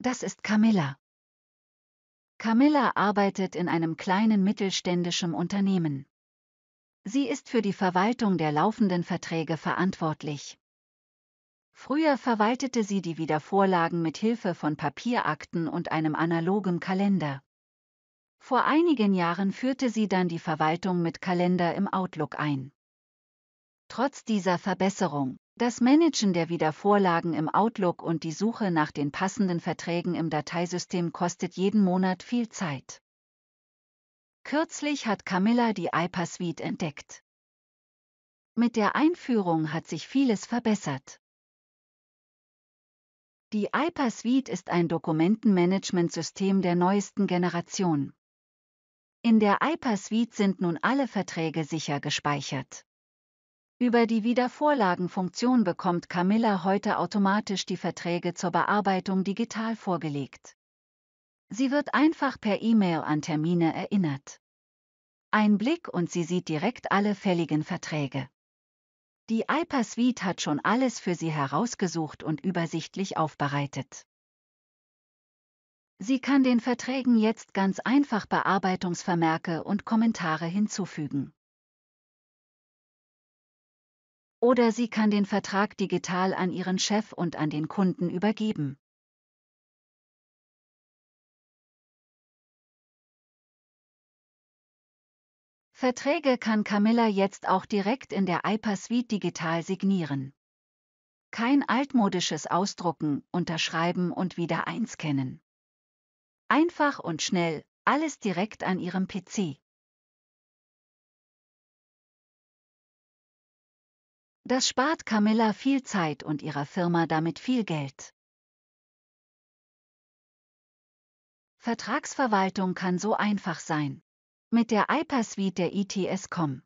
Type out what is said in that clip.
Das ist Camilla. Camilla arbeitet in einem kleinen mittelständischen Unternehmen. Sie ist für die Verwaltung der laufenden Verträge verantwortlich. Früher verwaltete sie die Wiedervorlagen mit Hilfe von Papierakten und einem analogen Kalender. Vor einigen Jahren führte sie dann die Verwaltung mit Kalender im Outlook ein. Trotz dieser Verbesserung das Managen der Wiedervorlagen im Outlook und die Suche nach den passenden Verträgen im Dateisystem kostet jeden Monat viel Zeit. Kürzlich hat Camilla die iPass-Suite entdeckt. Mit der Einführung hat sich vieles verbessert. Die iPass-Suite ist ein Dokumentenmanagementsystem der neuesten Generation. In der iPass-Suite sind nun alle Verträge sicher gespeichert. Über die Wiedervorlagenfunktion bekommt Camilla heute automatisch die Verträge zur Bearbeitung digital vorgelegt. Sie wird einfach per E-Mail an Termine erinnert. Ein Blick und sie sieht direkt alle fälligen Verträge. Die IPA hat schon alles für sie herausgesucht und übersichtlich aufbereitet. Sie kann den Verträgen jetzt ganz einfach Bearbeitungsvermerke und Kommentare hinzufügen. Oder sie kann den Vertrag digital an ihren Chef und an den Kunden übergeben. Verträge kann Camilla jetzt auch direkt in der IPA Suite digital signieren. Kein altmodisches Ausdrucken, Unterschreiben und wieder einscannen. Einfach und schnell, alles direkt an Ihrem PC. Das spart Camilla viel Zeit und ihrer Firma damit viel Geld. Vertragsverwaltung kann so einfach sein. Mit der iPass Suite der ITS.com